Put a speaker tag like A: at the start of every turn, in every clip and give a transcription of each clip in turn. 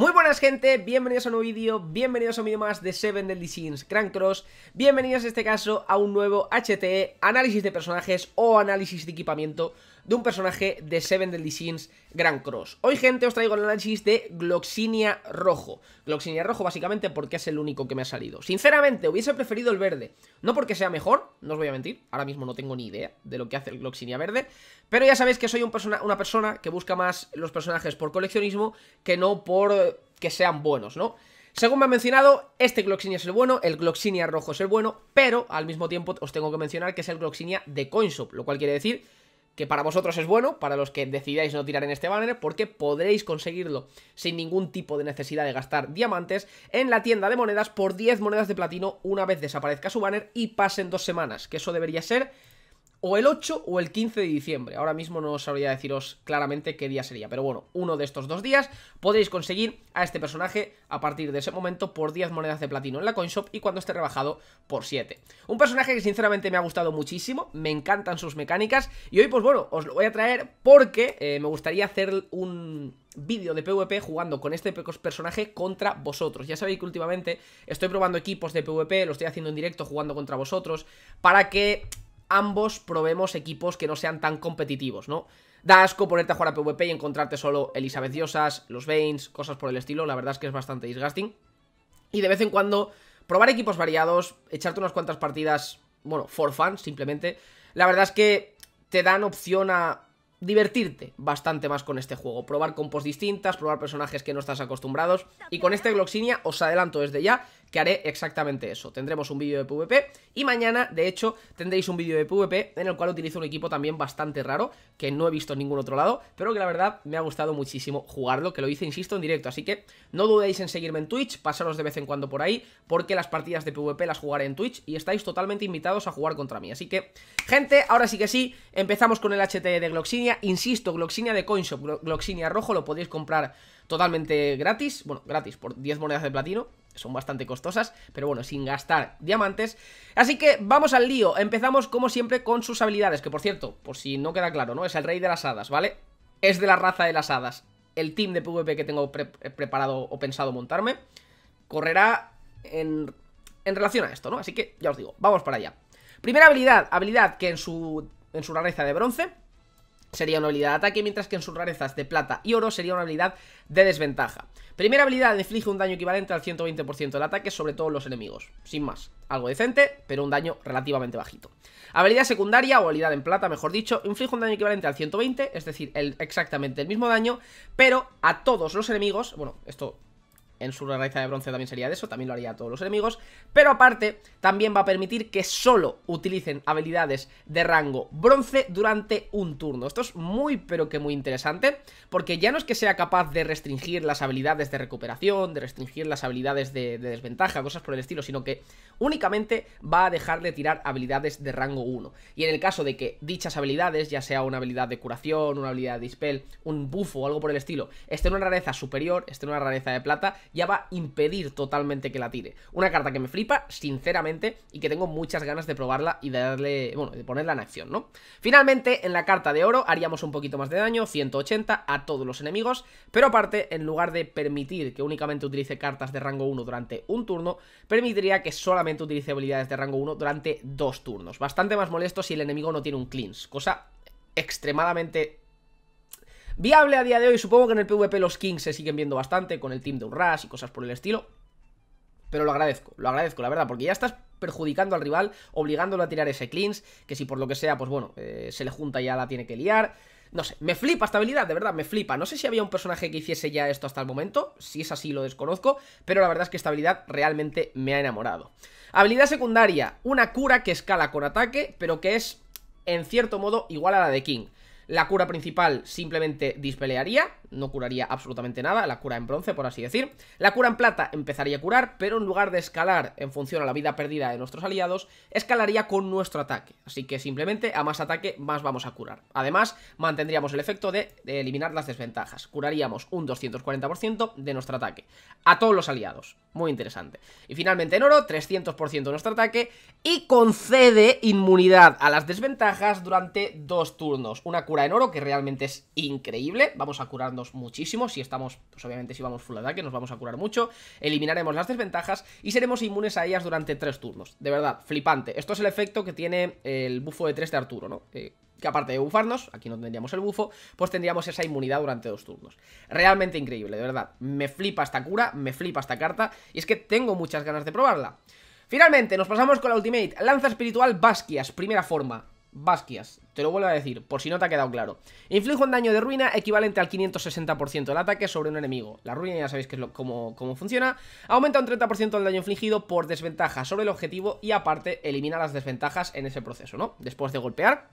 A: Muy buenas gente, bienvenidos a un nuevo vídeo, bienvenidos a un vídeo más de Seven Deadly Sins Grand Cross Bienvenidos en este caso a un nuevo HTE, análisis de personajes o análisis de equipamiento de un personaje de Seven Deadly Sins Grand Cross. Hoy, gente, os traigo el análisis de Gloxinia Rojo. Gloxinia Rojo básicamente porque es el único que me ha salido. Sinceramente, hubiese preferido el verde. No porque sea mejor, no os voy a mentir, ahora mismo no tengo ni idea de lo que hace el Gloxinia verde, pero ya sabéis que soy una persona que busca más los personajes por coleccionismo que no por eh, que sean buenos, ¿no? Según me han mencionado, este Gloxinia es el bueno, el Gloxinia rojo es el bueno, pero al mismo tiempo os tengo que mencionar que es el Gloxinia de Coinshop, lo cual quiere decir que para vosotros es bueno, para los que decidáis no tirar en este banner, porque podréis conseguirlo sin ningún tipo de necesidad de gastar diamantes en la tienda de monedas por 10 monedas de platino una vez desaparezca su banner y pasen dos semanas, que eso debería ser o el 8 o el 15 de diciembre. Ahora mismo no sabría deciros claramente qué día sería, pero bueno, uno de estos dos días podréis conseguir a este personaje a partir de ese momento por 10 monedas de platino en la shop y cuando esté rebajado por 7. Un personaje que sinceramente me ha gustado muchísimo, me encantan sus mecánicas y hoy pues bueno, os lo voy a traer porque eh, me gustaría hacer un, vídeo de PvP jugando con este personaje contra vosotros. Ya sabéis que últimamente estoy probando equipos de PvP, lo estoy haciendo en directo jugando contra vosotros, para que ambos probemos equipos que no sean tan competitivos, ¿no? Da asco ponerte a jugar a PvP y encontrarte solo Elizabeth Diosas, los Veins, cosas por el estilo, la verdad es que es bastante disgusting. Y de vez en cuando probar equipos variados, echarte unas cuantas partidas, bueno, for fun simplemente, la verdad es que te dan opción a divertirte bastante más con este juego, probar compos distintas, probar personajes que no estás acostumbrados y con este Gloxinia os adelanto desde ya que haré exactamente eso. Tendremos un vídeo de PvP y mañana, de hecho, tendréis un vídeo de PvP en el cual utilizo un equipo también bastante raro, que no he visto en ningún otro lado, pero que la verdad me ha gustado muchísimo jugarlo, que lo hice, insisto, en directo. Así que no dudéis en seguirme en Twitch, pasaros de vez en cuando por ahí, porque las partidas de PvP las jugaré en Twitch y estáis totalmente invitados a jugar contra mí. Así que, gente, ahora sí que sí, empezamos con el HT e de Gloxinia. Insisto, Gloxinia de Coinshop, Gloxinia rojo, lo podéis comprar totalmente gratis, bueno, gratis, por 10 monedas de platino son bastante costosas, pero bueno, sin gastar diamantes. Así que vamos al lío, empezamos como siempre con sus habilidades, que por cierto, por si no queda claro, ¿no? Es el rey de las hadas, ¿vale? Es de la raza de las hadas, el team de PvP que tengo eh, preparado o pensado montarme, correrá en, en relación a esto, ¿no? Así que ya os digo, vamos para allá. Primera habilidad, habilidad que en su, en su rareza de bronce sería una habilidad de ataque, mientras que en sus rarezas de plata y oro sería una habilidad de desventaja. Primera habilidad, inflige un daño equivalente al 120% del ataque sobre todos los enemigos. Sin más, algo decente, pero un daño relativamente bajito. Habilidad secundaria, o habilidad en plata, mejor dicho, inflige un daño equivalente al 120, es decir, exactamente el mismo daño, pero a todos los enemigos, bueno, esto en su rareza de bronce también sería de eso, también lo haría a todos los enemigos, pero aparte también va a permitir que solo utilicen habilidades de rango bronce durante un turno. Esto es muy pero que muy interesante, porque ya no es que sea capaz de restringir las habilidades de recuperación, de restringir las habilidades de, desventaja, cosas por el estilo, sino que únicamente va a dejar de tirar habilidades de rango 1. Y en el caso de que dichas habilidades, ya sea una habilidad de curación, una habilidad de dispel, un bufo o algo por el estilo, esté en una rareza superior, esté en una rareza de plata, ya va a impedir totalmente que la tire. Una carta que me flipa, sinceramente, y que tengo muchas ganas de probarla y de darle, bueno, de ponerla en acción, ¿no? Finalmente, en la carta de oro haríamos un poquito más de daño, 180 a todos los enemigos, pero aparte, en lugar de permitir que únicamente utilice cartas de rango 1 durante un turno, permitiría que solamente utilice habilidades de rango 1 durante dos turnos. Bastante más molesto si el enemigo no tiene un cleanse, cosa extremadamente Viable a día de hoy, supongo que en el PvP los Kings se siguen viendo bastante con el team de un y cosas por el estilo. Pero lo agradezco, lo agradezco, la verdad, porque ya estás perjudicando al rival, obligándolo a tirar ese cleans, que si por lo que sea, pues bueno, eh, se le junta y ya la tiene que liar. No sé, me flipa esta habilidad, de verdad, me flipa. No sé si había un personaje que hiciese ya esto hasta el momento, si es así lo desconozco, pero la verdad es que esta habilidad realmente me ha enamorado. Habilidad secundaria, una cura que escala con ataque, pero que es, en cierto modo, igual a la de King. La cura principal simplemente dispelearía, no curaría absolutamente nada, la cura en bronce, por así decir. La cura en plata empezaría a curar, pero en lugar de escalar en función a la vida perdida de nuestros aliados, escalaría con nuestro ataque. Así que simplemente a más ataque, más vamos a curar. Además, mantendríamos el efecto de, eliminar las desventajas. Curaríamos un 240% de nuestro ataque. A todos los aliados. Muy interesante. Y finalmente en oro, 300% nuestro ataque y concede inmunidad a las desventajas durante dos turnos. Una cura en oro que realmente es increíble. Vamos a curarnos muchísimo. Si estamos, pues obviamente si vamos full ataque nos vamos a curar mucho. Eliminaremos las desventajas y seremos inmunes a ellas durante tres turnos. De verdad, flipante. Esto es el efecto que tiene el bufo de tres de Arturo, ¿no? Eh, que aparte de bufarnos, aquí no tendríamos el bufo, pues tendríamos esa inmunidad durante dos turnos. Realmente increíble, de verdad. Me flipa esta cura, me flipa esta carta, y es que tengo muchas ganas de probarla. Finalmente, nos pasamos con la Ultimate, Lanza Espiritual Basquias, primera forma. Basquias, te lo vuelvo a decir, por si no te ha quedado claro. Inflige un daño de ruina equivalente al 560% del ataque sobre un enemigo. La ruina ya sabéis que es cómo, cómo funciona. Aumenta un 30% del daño infligido por desventaja sobre el objetivo y aparte elimina las desventajas en ese proceso, ¿no? Después de golpear,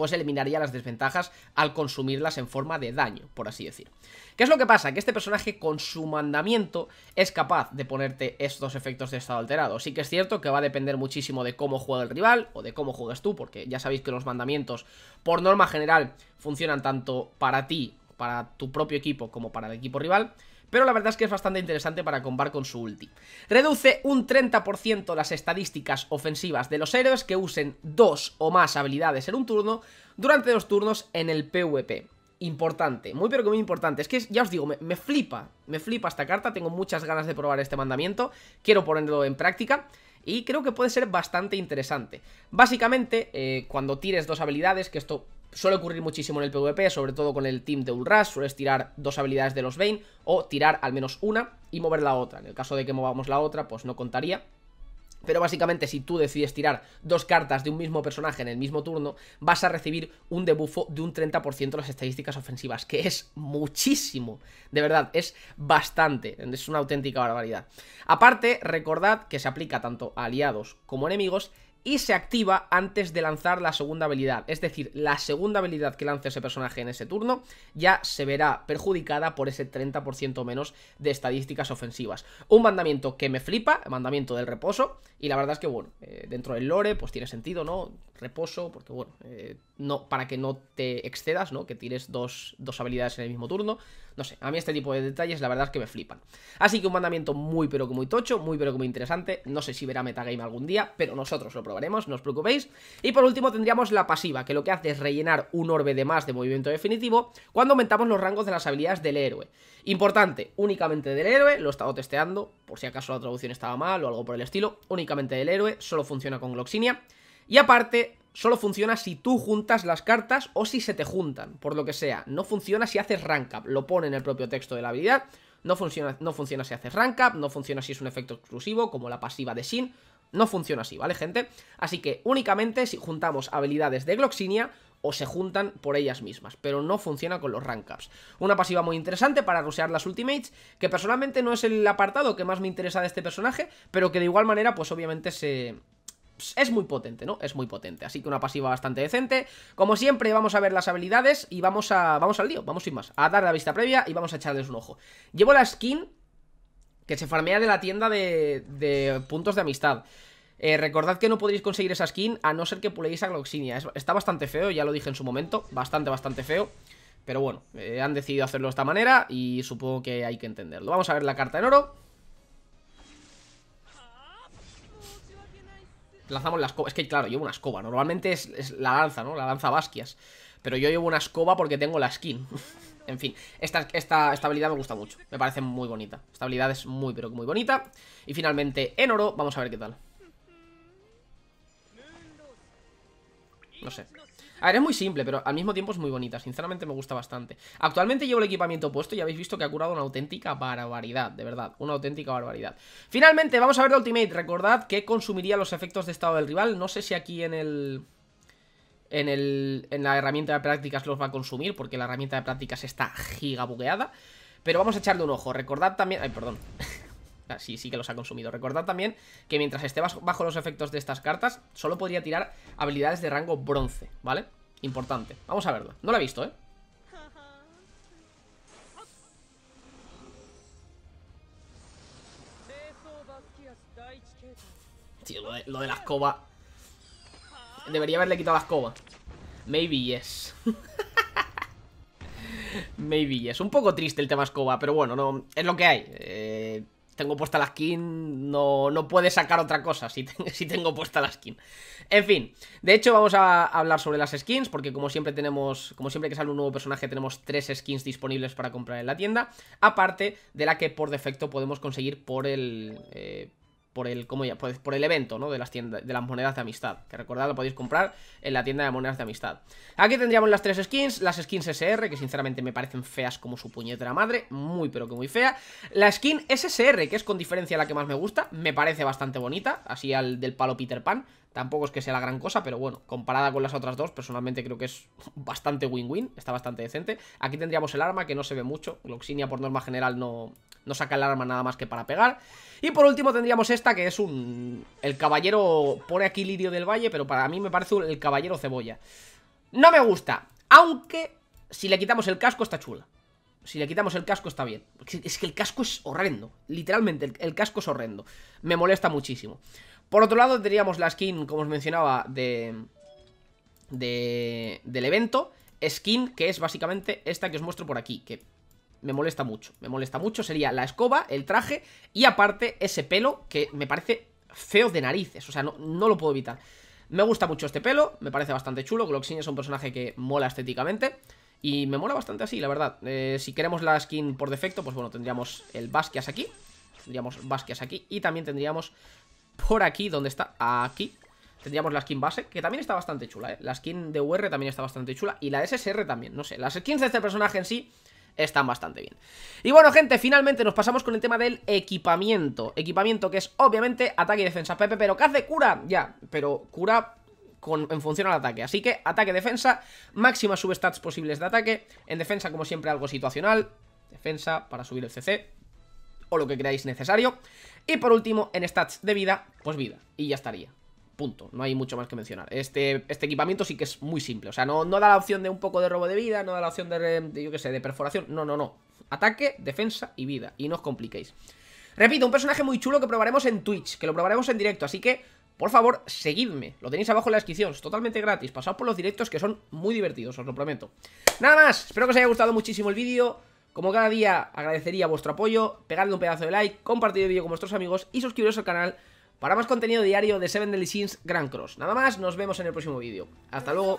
A: pues eliminaría las desventajas al consumirlas en forma de daño, por así decir. ¿Qué es lo que pasa? Que este personaje con su mandamiento es capaz de ponerte estos efectos de estado alterado. Sí que es cierto que va a depender muchísimo de cómo juega el rival o de cómo juegas tú, porque ya sabéis que los mandamientos por norma general funcionan tanto para ti para tu propio equipo como para el equipo rival pero la verdad es que es bastante interesante para combar con su ulti. Reduce un 30% las estadísticas ofensivas de los héroes que usen dos o más habilidades en un turno durante dos turnos en el PvP. Importante, muy pero que muy importante. Es que ya os digo, me, flipa, me flipa esta carta, tengo muchas ganas de probar este mandamiento, quiero ponerlo en práctica y creo que puede ser bastante interesante. Básicamente, eh, cuando tires dos habilidades, que esto Suele ocurrir muchísimo en el PvP, sobre todo con el team de Ulras, sueles tirar dos habilidades de los Vayne o tirar al menos una y mover la otra. En el caso de que movamos la otra, pues no contaría. Pero básicamente si tú decides tirar dos cartas de un mismo personaje en el mismo turno, vas a recibir un debufo de un 30% de las estadísticas ofensivas, que es muchísimo, de verdad, es bastante, es una auténtica barbaridad. Aparte, recordad que se aplica tanto a aliados como enemigos y se activa antes de lanzar la segunda habilidad. Es decir, la segunda habilidad que lance ese personaje en ese turno ya se verá perjudicada por ese 30% menos de estadísticas ofensivas. Un mandamiento que me flipa, mandamiento del reposo, y la verdad es que, bueno, eh, dentro del lore, pues tiene sentido, ¿no? Reposo, porque, bueno, eh, no, para que no te excedas, ¿no? Que tires dos, dos, habilidades en el mismo turno. No sé, a mí este tipo de detalles, la verdad es que me flipan. Así que un mandamiento muy, pero que muy tocho, muy, pero que muy interesante. No sé si verá metagame algún día, pero nosotros lo probaremos, no os preocupéis. Y por último tendríamos la pasiva, que lo que hace es rellenar un orbe de más de movimiento definitivo cuando aumentamos los rangos de las habilidades del héroe. Importante, únicamente del héroe, lo he estado testeando, por si acaso la traducción estaba mal o algo por el estilo, únicamente únicamente del héroe, solo funciona con Gloxinia. Y aparte, solo funciona si tú juntas las cartas o si se te juntan, por lo que sea. No funciona si haces rank up, lo pone en el propio texto de la habilidad. No funciona, no funciona si haces rank up, no funciona si es un efecto exclusivo, como la pasiva de Shin. No funciona así, ¿vale, gente? Así que únicamente si juntamos habilidades de Gloxinia o se juntan por ellas mismas, pero no funciona con los rank ups. Una pasiva muy interesante para rusear las ultimates, que personalmente no es el apartado que más me interesa de este personaje, pero que de igual manera pues obviamente se, pues, es muy potente, ¿no? Es muy potente, así que una pasiva bastante decente. Como siempre, vamos a ver las habilidades y vamos a vamos al lío, vamos sin más, a dar la vista previa y vamos a echarles un ojo. Llevo la skin que se farmea de la tienda de, de puntos de amistad. Eh, recordad que no podréis conseguir esa skin a no ser que puléis a Gloxinia. está bastante feo, ya lo dije en su momento. Bastante, bastante feo. Pero bueno, eh, han decidido hacerlo de esta manera y supongo que hay que entenderlo. Vamos a ver la carta en oro. Lanzamos la escoba. Es que, claro, llevo una escoba. Normalmente es, la lanza, ¿no? La lanza Basquias. Pero yo llevo una escoba porque tengo la skin. en fin, esta, esta, esta, habilidad me gusta mucho. Me parece muy bonita. Esta habilidad es muy, pero muy bonita. Y finalmente, en oro, vamos a ver qué tal. No sé. A ver, es muy simple, pero al mismo tiempo es muy bonita. Sinceramente me gusta bastante. Actualmente llevo el equipamiento puesto y habéis visto que ha curado una auténtica barbaridad, de verdad. Una auténtica barbaridad. Finalmente, vamos a ver el Ultimate. Recordad que consumiría los efectos de estado del rival. No sé si aquí en el... En, el, en la herramienta de prácticas los va a consumir porque la herramienta de prácticas está gigabugueada. Pero vamos a echarle un ojo. Recordad también... Ay, perdón. sí, sí que los ha consumido. Recordad también que mientras esté bajo los efectos de estas cartas, solo podría tirar habilidades de rango bronce, ¿vale? Importante. Vamos a verlo. No lo he visto, ¿eh? Tío, lo de, lo de la escoba... Debería haberle quitado la escoba. Maybe yes. Maybe yes. Un poco triste el tema escoba, pero bueno, no es lo que hay. Eh, tengo puesta la skin, no, no puede sacar otra cosa si, si tengo puesta la skin. En fin, de hecho vamos a hablar sobre las skins, porque como siempre tenemos, como siempre que sale un nuevo personaje tenemos tres skins disponibles para comprar en la tienda, aparte de la que por defecto podemos conseguir por el... Eh, por el, como ya, pues, por el evento, ¿no? De las, tiendas, de las monedas de amistad. Que recordad, lo podéis comprar en la tienda de monedas de amistad. Aquí tendríamos las tres skins. Las skins SR, que sinceramente me parecen feas como su puñetera madre. Muy, pero que muy fea. La skin SSR, que es con diferencia la que más me gusta. Me parece bastante bonita. Así al del palo Peter Pan. Tampoco es que sea la gran cosa, pero bueno, comparada con las otras dos, personalmente creo que es bastante win-win, está bastante decente. Aquí tendríamos el arma, que no se ve mucho. Gloxinia, por norma general, no, no saca el arma nada más que para pegar. Y por último tendríamos esta, que es un... El caballero... Pone aquí Lirio del Valle, pero para mí me parece el caballero cebolla. No me gusta, aunque si le quitamos el casco está chula. Si le quitamos el casco está bien. Es que el casco es horrendo. Literalmente, el, el casco es horrendo. Me molesta muchísimo. Por otro lado tendríamos la skin, como os mencionaba, de, del evento. Skin que es básicamente esta que os muestro por aquí, que me molesta mucho. Me molesta mucho, sería la escoba, el traje y aparte ese pelo que me parece feo de narices, o sea, no, lo puedo evitar. Me gusta mucho este pelo, me parece bastante chulo, Gloxin es un personaje que mola estéticamente y me mola bastante así, la verdad. Eh, si queremos la skin por defecto, pues bueno, tendríamos el Basquias aquí, tendríamos Basquias aquí y también tendríamos por aquí, donde está, aquí Tendríamos la skin base, que también está bastante chula, ¿eh? La skin de UR también está bastante chula Y la SSR también, no sé, las skins de este personaje en sí están bastante bien. Y bueno, gente, finalmente nos pasamos con el tema del equipamiento. Equipamiento que es, obviamente, ataque y defensa. Pepe, pero ¿qué hace cura? Ya, pero cura con, en función al ataque. Así que, ataque-defensa, máximas substats posibles de ataque. En defensa, como siempre, algo situacional. Defensa para subir el CC. O lo que creáis necesario. Y por último, en stats de vida, pues vida. Y ya estaría. Punto, no hay mucho más que mencionar Este, este equipamiento sí que es muy simple O sea, no, no da la opción de un poco de robo de vida No da la opción de, de yo qué sé, de perforación No, no, no Ataque, defensa y vida Y no os compliquéis Repito, un personaje muy chulo que probaremos en Twitch Que lo probaremos en directo Así que, por favor, seguidme Lo tenéis abajo en la descripción Es totalmente gratis Pasad por los directos que son muy divertidos, os lo prometo Nada más, espero que os haya gustado muchísimo el vídeo como cada día, agradecería vuestro apoyo, pegadle un pedazo de like, compartid el vídeo con vuestros amigos y suscribiros al canal para más contenido diario de Seven Deadly Sins Grand Cross. Nada más, nos vemos en el próximo vídeo. Hasta luego.